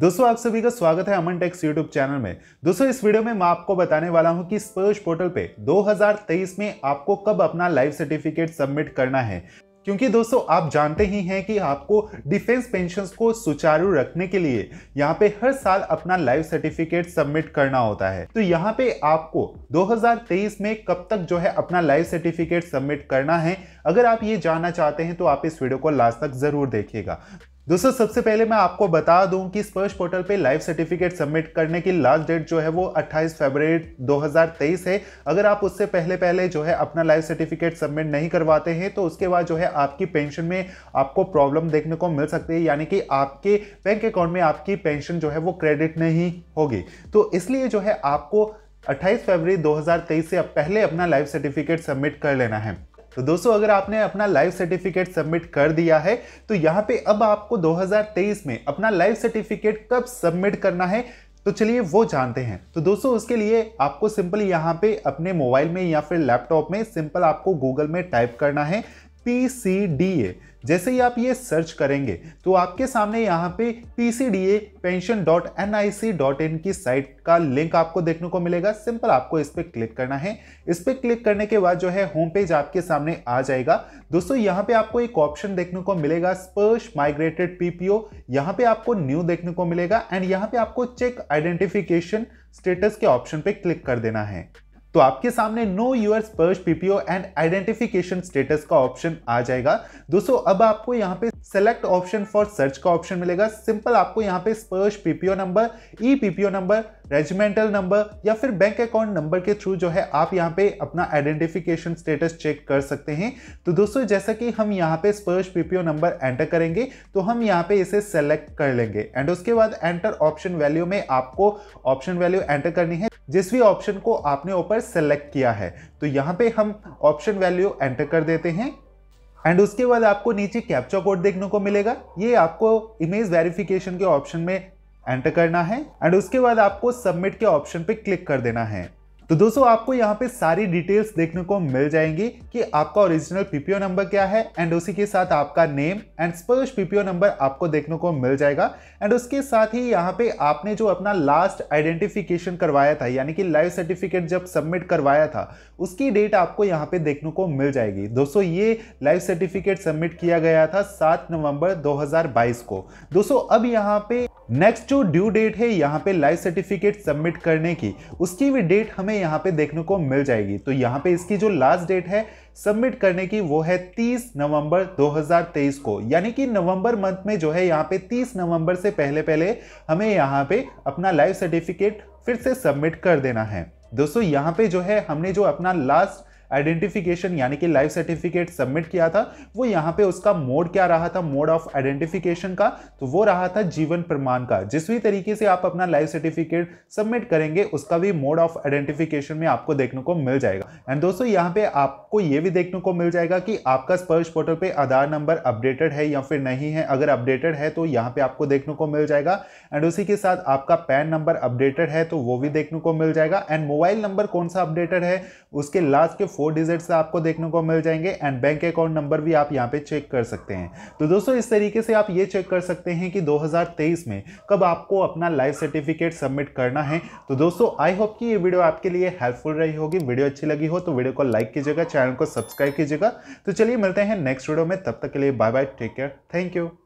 दोस्तों आप सभी का स्वागत है अमन टेक्स यूट्यूब चैनल में दोस्तों इस वीडियो में मैं आपको बताने वाला हूं कि स्पर्श पोर्टल पे 2023 में आपको कब अपना लाइफ सर्टिफिकेट सबमिट करना है क्योंकि दोस्तों आप जानते ही हैं कि आपको डिफेंस पेंशन को सुचारू रखने के लिए यहाँ पे हर साल अपना लाइफ सर्टिफिकेट सबमिट करना होता है तो यहाँ पे आपको 2023 में कब तक जो है अपना लाइफ सर्टिफिकेट सबमिट करना है अगर आप ये जानना चाहते हैं तो आप इस वीडियो को लास्ट तक जरूर देखिएगा दोस्तों सबसे पहले मैं आपको बता दूं कि स्पर्श पोर्टल पे लाइफ सर्टिफिकेट सबमिट करने की लास्ट डेट जो है वो 28 फरवरी 2023 है अगर आप उससे पहले पहले जो है अपना लाइफ सर्टिफिकेट सबमिट नहीं करवाते हैं तो उसके बाद जो है आपकी पेंशन में आपको प्रॉब्लम देखने को मिल सकती है यानी कि आपके बैंक अकाउंट में आपकी पेंशन जो है वो क्रेडिट नहीं होगी तो इसलिए जो है आपको 28 फरवरी 2023 से पहले अपना लाइफ सर्टिफिकेट सबमिट कर लेना है तो दोस्तों अगर आपने अपना लाइफ सर्टिफिकेट सबमिट कर दिया है तो यहाँ पे अब आपको 2023 में अपना लाइफ सर्टिफिकेट कब सबमिट करना है तो चलिए वो जानते हैं तो दोस्तों उसके लिए आपको सिंपल यहाँ पे अपने मोबाइल में या फिर लैपटॉप में सिंपल आपको गूगल में टाइप करना है ए जैसे ही आप ये सर्च करेंगे तो आपके सामने यहाँ पे P C D A pension dot N I C dot in की साइट का लिंक आपको देखने को मिलेगा सिंपल आपको इस पर क्लिक करना है इस पर क्लिक करने के बाद जो है होम पेज आपके सामने आ जाएगा दोस्तों यहाँ पे आपको एक ऑप्शन देखने को मिलेगा स्पर्श माइग्रेटेड पीपीओ यहाँ पे आपको न्यू देखने को मिलेगा एंड यहाँ पे आपको चेक आइडेंटिफिकेशन स्टेटस के ऑप्शन पे क्लिक कर देना है तो आपके सामने know your SPARSH PPO and identification status का ऑप्शन आ जाएगा दोस्तों अब आपको यहाँ पे सेलेक्ट ऑप्शन फॉर सर्च का ऑप्शन मिलेगा सिंपल आपको यहाँ पे SPARSH PPO number E PPO number regimental number या फिर बैंक अकाउंट नंबर के थ्रू जो है आप यहाँ पे अपना आइडेंटिफिकेशन स्टेटस चेक कर सकते हैं तो दोस्तों जैसा कि हम यहाँ पे स्पर्श पीपीओ नंबर एंटर करेंगे तो हम यहाँ पे इसे सेलेक्ट कर लेंगे एंड उसके बाद एंटर ऑप्शन वैल्यू में आपको ऑप्शन वैल्यू एंटर करनी है जिस भी ऑप्शन को आपने ऊपर सेलेक्ट किया है तो यहाँ पे हम ऑप्शन वैल्यू एंटर कर देते हैं एंड उसके बाद आपको नीचे कैप्चा कोड देखने को मिलेगा ये आपको इमेज वेरिफिकेशन के ऑप्शन में एंटर करना है एंड उसके बाद आपको सबमिट के ऑप्शन पे क्लिक कर देना है तो दोस्तों आपको यहाँ पे सारी डिटेल्स देखने को मिल जाएंगी कि आपका ओरिजिनल पीपीओ नंबर क्या है एंड उसी के साथ आपका name and SPARSH PPO number आपको देखने को मिल जाएगा एंड उसके साथ ही यहाँ पे आपने जो अपना लास्ट आइडेंटिफिकेशन करवाया था यानी कि लाइव सर्टिफिकेट जब सबमिट करवाया था उसकी डेट आपको यहाँ पे देखने को मिल जाएगी दोस्तों ये लाइव सर्टिफिकेट सबमिट किया गया था सात नवम्बर दो को दोस्तों अब यहाँ पे नेक्स्ट जो ड्यू डेट है यहाँ पे लाइव सर्टिफिकेट सबमिट करने की उसकी भी डेट हमें यहाँ पे देखने को मिल जाएगी तो यहाँ पे इसकी जो लास्ट डेट है सबमिट करने की वो है 30 नवंबर 2023 को यानी कि नवंबर मंथ में जो है यहाँ पे 30 नवंबर से पहले पहले हमें यहाँ पे अपना लाइफ सर्टिफिकेट फिर से सबमिट कर देना है दोस्तों यहाँ पे जो है हमने जो अपना लास्ट आइडेंटिफिकेशन यानी कि लाइफ सर्टिफिकेट सबमिट किया था वो यहाँ पे उसका मोड क्या रहा था मोड ऑफ आइडेंटिफिकेशन का तो वो रहा था जीवन प्रमाण का जिस भी तरीके से आप अपना लाइफ सर्टिफिकेट सबमिट करेंगे उसका भी मोड ऑफ आइडेंटिफिकेशन में आपको देखने को मिल जाएगा एंड दोस्तों यहाँ पे आपको ये भी देखने को मिल जाएगा कि आपका स्पर्श पोर्टल पर आधार नंबर अपडेटेड है या फिर नहीं है अगर अपडेटेड है तो यहाँ पे आपको देखने को मिल जाएगा एंड उसी के साथ आपका पैन नंबर अपडेटेड है तो वो भी देखने को मिल जाएगा एंड मोबाइल नंबर कौन सा अपडेटेड है उसके लास्ट के फोर डिजिट्स आपको देखने को मिल जाएंगे एंड बैंक अकाउंट नंबर भी आप यहाँ पे चेक कर सकते हैं तो दोस्तों इस तरीके से आप ये चेक कर सकते हैं कि 2023 में कब आपको अपना लाइफ सर्टिफिकेट सबमिट करना है तो दोस्तों आई होप कि ये वीडियो आपके लिए हेल्पफुल रही होगी वीडियो अच्छी लगी हो तो वीडियो को लाइक कीजिएगा चैनल को सब्सक्राइब कीजिएगा तो चलिए मिलते हैं नेक्स्ट वीडियो में तब तक के लिए bye bye take care thank you